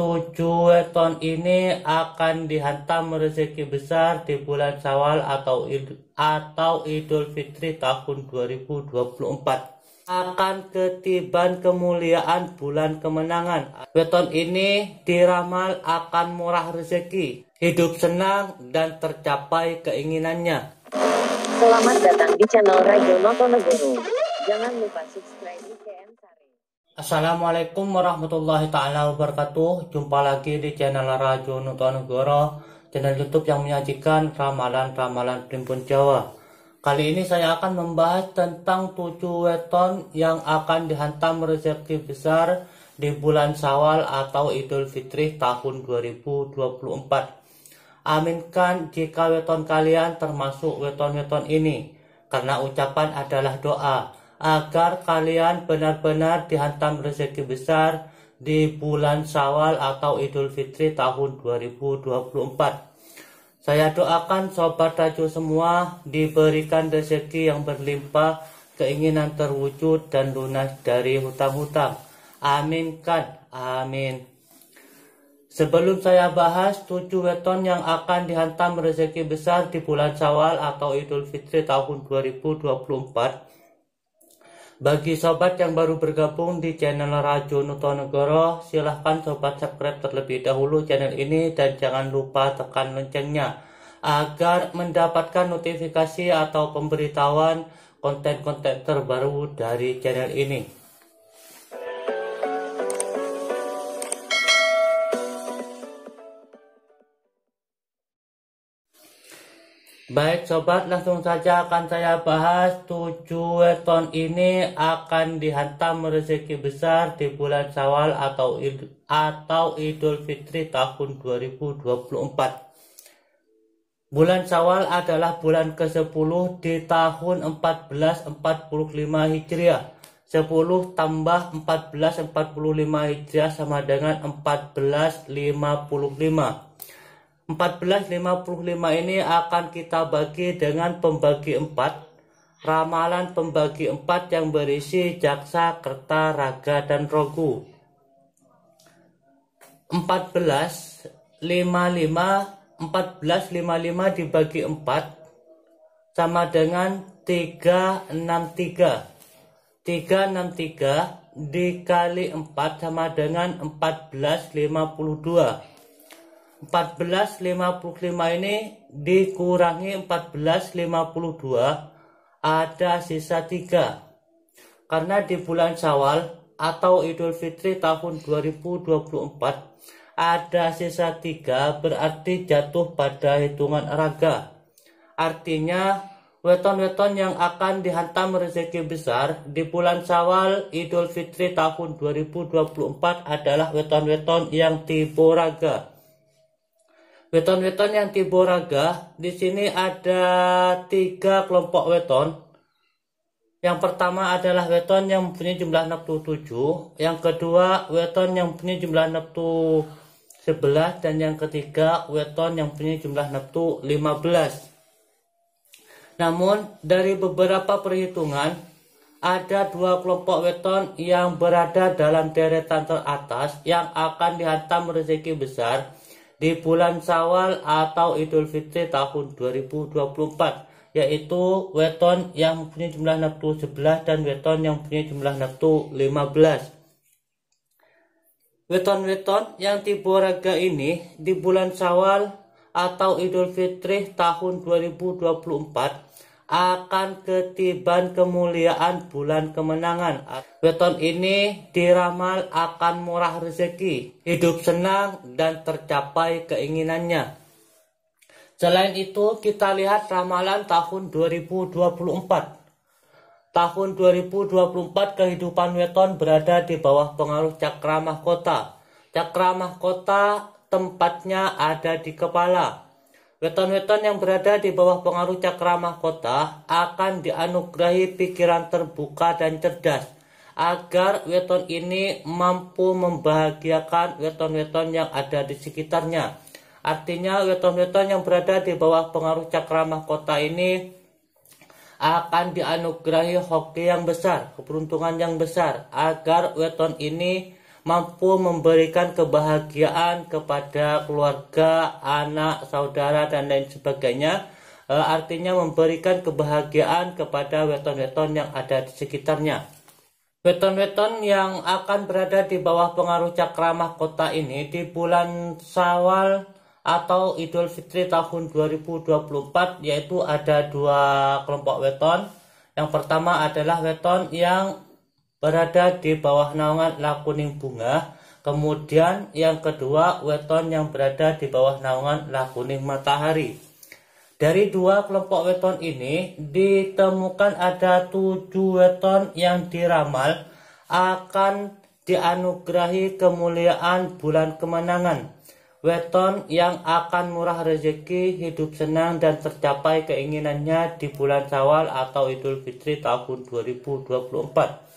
tujuh ton ini akan dihantam rezeki besar di bulan Syawal atau atau Idul Fitri tahun 2024 akan ketiban kemuliaan bulan kemenangan. Weton ini diramal akan murah rezeki, hidup senang dan tercapai keinginannya. Selamat datang di channel Radio Noto Negoro. Jangan lupa subscribe. Assalamualaikum warahmatullahi taala wabarakatuh. Jumpa lagi di channel Rajo Nutonegoro, channel YouTube yang menyajikan ramalan-ramalan Primbon Jawa. Kali ini saya akan membahas tentang tujuh weton yang akan dihantam rezeki besar di bulan Syawal atau Idul Fitri tahun 2024. Aminkan jika weton kalian termasuk weton-weton ini karena ucapan adalah doa agar kalian benar-benar dihantam rezeki besar di bulan Syawal atau Idul Fitri tahun 2024. Saya doakan sobat Raju semua diberikan rezeki yang berlimpah, keinginan terwujud dan lunas dari hutang-hutang. Amin kan? amin. Sebelum saya bahas tujuh weton yang akan dihantam rezeki besar di bulan Syawal atau Idul Fitri tahun 2024, bagi sobat yang baru bergabung di channel Raju Nutonegoro, silahkan sobat subscribe terlebih dahulu channel ini dan jangan lupa tekan loncengnya agar mendapatkan notifikasi atau pemberitahuan konten-konten terbaru dari channel ini. Baik sobat, langsung saja akan saya bahas 7 weton ini akan dihantam rezeki besar di bulan Syawal atau Idul, atau Idul Fitri tahun 2024. Bulan Syawal adalah bulan ke-10 di tahun 1445 Hijriah. 10 tambah 1445 Hijriah sama dengan 1455. 1455 ini akan kita bagi dengan pembagi 4 ramalan pembagi 4 yang berisi jaksa, kerta, raga, dan rogu 1455 1455 dibagi 4 sama dengan 363 363 dikali 4 sama dengan 1452 1455 ini dikurangi 1452 ada sisa 3 karena di bulan Syawal atau Idul Fitri tahun 2024 ada sisa 3 berarti jatuh pada hitungan raga artinya weton-weton yang akan dihantam rezeki besar di bulan Syawal Idul Fitri tahun 2024 adalah weton-weton yang tipu raga weton-weton yang di Boraga, di sini ada tiga kelompok weton. Yang pertama adalah weton yang punya jumlah 67, yang kedua weton yang punya jumlah neptu 11 dan yang ketiga weton yang punya jumlah neptu 15. Namun dari beberapa perhitungan ada dua kelompok weton yang berada dalam deretan teratas yang akan dihantam rezeki besar di bulan Syawal atau Idul Fitri tahun 2024 yaitu weton yang punya jumlah nafsu 11 dan weton yang punya jumlah nafsu 15 weton-weton yang tipe raga ini di bulan Syawal atau Idul Fitri tahun 2024 akan ketiban kemuliaan bulan kemenangan. Weton ini diramal akan murah rezeki, hidup senang dan tercapai keinginannya. Selain itu, kita lihat ramalan tahun 2024. Tahun 2024 kehidupan weton berada di bawah pengaruh cakra mahkota. Cakra mahkota tempatnya ada di kepala Weton-weton yang berada di bawah pengaruh cakra mahkota akan dianugerahi pikiran terbuka dan cerdas agar weton ini mampu membahagiakan weton-weton yang ada di sekitarnya. Artinya weton-weton yang berada di bawah pengaruh cakra mahkota ini akan dianugerahi hoki yang besar, keberuntungan yang besar agar weton ini mampu memberikan kebahagiaan kepada keluarga, anak, saudara, dan lain sebagainya. E, artinya memberikan kebahagiaan kepada weton-weton yang ada di sekitarnya. Weton-weton yang akan berada di bawah pengaruh cakramah kota ini di bulan Sawal atau Idul Fitri tahun 2024 yaitu ada dua kelompok weton. Yang pertama adalah weton yang berada di bawah naungan la kuning bunga. Kemudian yang kedua weton yang berada di bawah naungan la kuning matahari. Dari dua kelompok weton ini ditemukan ada tujuh weton yang diramal akan dianugerahi kemuliaan bulan kemenangan. Weton yang akan murah rezeki, hidup senang dan tercapai keinginannya di bulan Syawal atau Idul Fitri tahun 2024.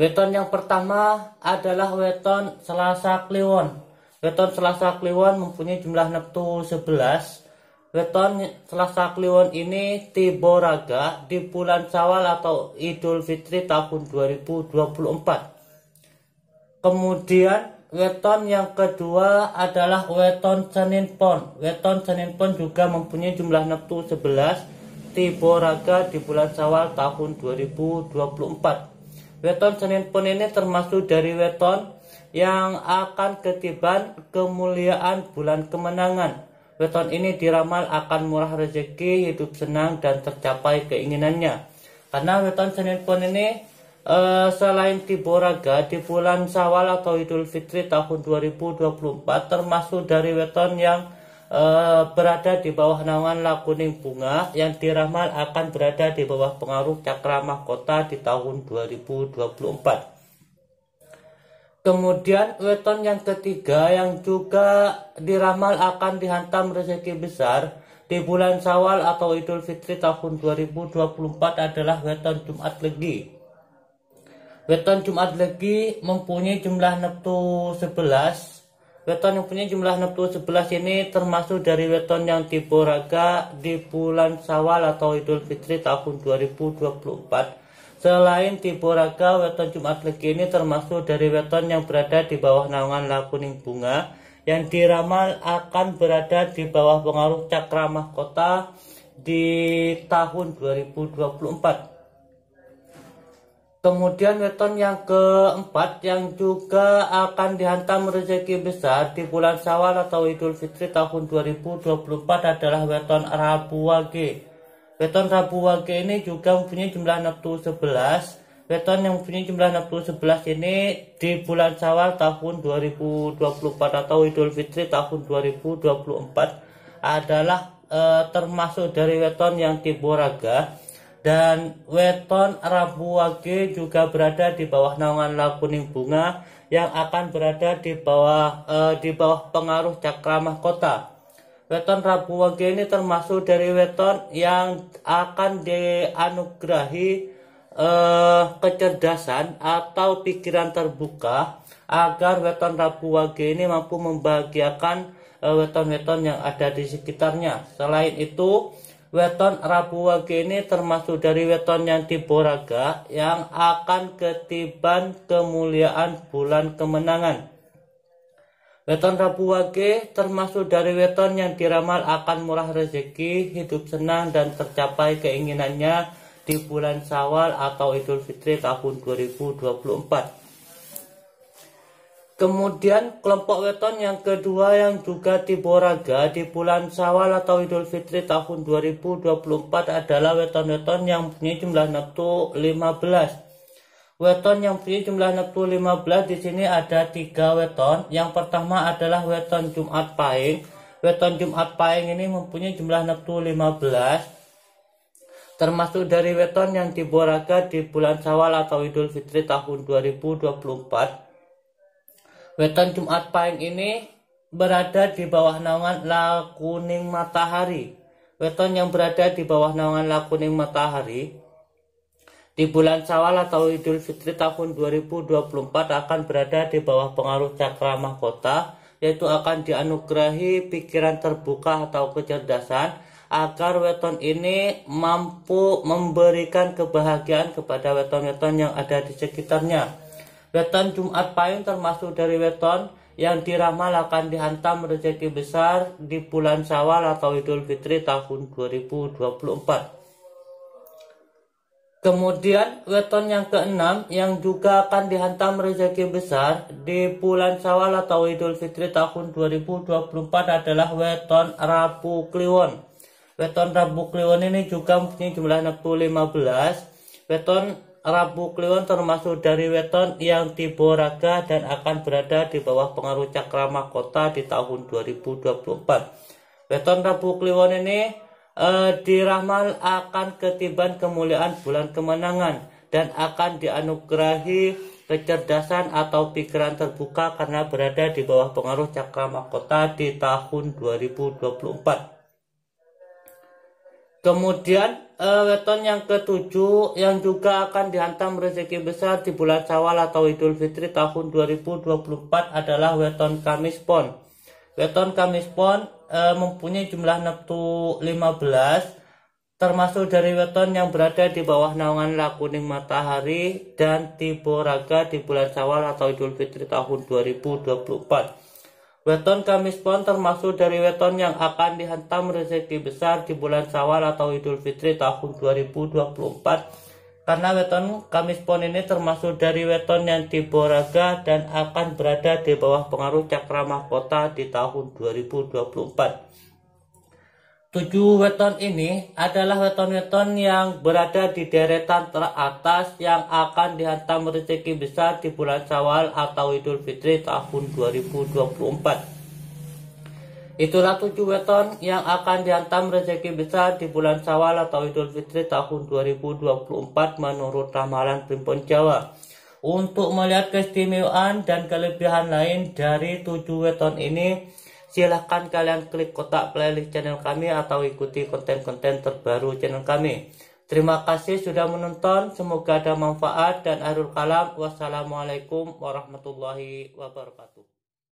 Weton yang pertama adalah weton Selasa Kliwon. Weton Selasa Kliwon mempunyai jumlah neptu 11. Weton Selasa Kliwon ini Tiboraga di bulan Syawal atau Idul Fitri tahun 2024. Kemudian weton yang kedua adalah weton Senin Pon. Weton Senin Pon juga mempunyai jumlah neptu 11 Tiboraga di bulan Syawal tahun 2024. Weton Senin pun ini termasuk dari weton yang akan ketiban kemuliaan bulan kemenangan. Weton ini diramal akan murah rezeki, hidup senang, dan tercapai keinginannya. Karena weton Senin pun ini Uh, selain tiboraga Boraga di bulan Syawal atau Idul Fitri tahun 2024 termasuk dari weton yang Eh, berada di bawah naungan lakuning bunga yang diramal akan berada di bawah pengaruh cakra mahkota di tahun 2024. Kemudian weton yang ketiga yang juga diramal akan dihantam rezeki besar di bulan Sawal atau Idul Fitri tahun 2024 adalah weton Jumat Legi. Weton Jumat Legi mempunyai jumlah neptu 11 Weton yang punya jumlah 611 ini termasuk dari weton yang raga di bulan Sawal atau Idul Fitri tahun 2024. Selain raga, weton Jumat Legi ini termasuk dari weton yang berada di bawah naungan Kuning bunga yang diramal akan berada di bawah pengaruh cakra mahkota di tahun 2024. Kemudian weton yang keempat yang juga akan dihantam rezeki besar di bulan Syawal atau Idul Fitri tahun 2024 adalah weton Rabu Wage. Weton Rabu Wage ini juga mempunyai jumlah neptu 11. Weton yang mempunyai jumlah neptu 11 ini di bulan Syawal tahun 2024 atau Idul Fitri tahun 2024 adalah eh, termasuk dari weton yang tiboraga dan weton Rabu Wage juga berada di bawah naungan laut kuning bunga yang akan berada di bawah e, di bawah pengaruh cakra mahkota. Weton Rabu Wage ini termasuk dari weton yang akan dianugerahi e, kecerdasan atau pikiran terbuka agar weton Rabu Wage ini mampu membahagiakan eh, weton-weton yang ada di sekitarnya. Selain itu, weton Rabu Wage ini termasuk dari weton yang diboraga yang akan ketiban kemuliaan bulan kemenangan. Weton Rabu Wage termasuk dari weton yang diramal akan murah rezeki, hidup senang dan tercapai keinginannya di bulan sawal atau Idul Fitri tahun 2024. Kemudian kelompok weton yang kedua yang juga Tiboraga di bulan Sawal atau Idul Fitri tahun 2024 adalah weton-weton yang punya jumlah neptu 15. Weton yang punya jumlah neptu 15 di sini ada tiga weton. Yang pertama adalah weton Jumat Pahing. Weton Jumat Pahing ini mempunyai jumlah neptu 15 termasuk dari weton yang diboraga di bulan Sawal atau Idul Fitri tahun 2024 Weton Jumat Pahing ini berada di bawah naungan La Kuning Matahari. Weton yang berada di bawah naungan La Kuning Matahari di bulan Syawal atau Idul Fitri tahun 2024 akan berada di bawah pengaruh cakra mahkota yaitu akan dianugerahi pikiran terbuka atau kecerdasan agar weton ini mampu memberikan kebahagiaan kepada weton-weton yang ada di sekitarnya. Weton Jumat Pahing termasuk dari weton yang diramalkan dihantam rezeki besar di bulan Syawal atau Idul Fitri tahun 2024. Kemudian weton yang keenam yang juga akan dihantam rezeki besar di bulan Syawal atau Idul Fitri tahun 2024 adalah weton Rabu Kliwon. Weton Rabu Kliwon ini juga mempunyai jumlah 15. Weton Rabu Kliwon termasuk dari weton yang tiboraga dan akan berada di bawah pengaruh cakrama kota di tahun 2024. Weton Rabu Kliwon ini eh, dirahmal akan ketiban kemuliaan bulan kemenangan dan akan dianugerahi kecerdasan atau pikiran terbuka karena berada di bawah pengaruh cakrama kota di tahun 2024. Kemudian uh, weton yang ketujuh yang juga akan dihantam rezeki besar di bulan Syawal atau Idul Fitri tahun 2024 adalah weton Kamis Pon. Weton Kamis Pon uh, mempunyai jumlah neptu 15 termasuk dari weton yang berada di bawah naungan lakuning matahari dan tiboraga di bulan Syawal atau Idul Fitri tahun 2024. Weton Kamis Pon termasuk dari weton yang akan dihantam rezeki besar di bulan Sawal atau Idul Fitri tahun 2024 karena weton Kamis Pon ini termasuk dari weton yang diboraga dan akan berada di bawah pengaruh cakra mahkota di tahun 2024. Tujuh weton ini adalah weton-weton yang berada di deretan teratas yang akan dihantam rezeki besar di bulan Syawal atau Idul Fitri tahun 2024. Itulah tujuh weton yang akan dihantam rezeki besar di bulan Syawal atau Idul Fitri tahun 2024 menurut ramalan Primbon Jawa. Untuk melihat keistimewaan dan kelebihan lain dari tujuh weton ini, Silahkan kalian klik kotak playlist channel kami atau ikuti konten-konten terbaru channel kami. Terima kasih sudah menonton, semoga ada manfaat dan arul kalam. Wassalamualaikum warahmatullahi wabarakatuh.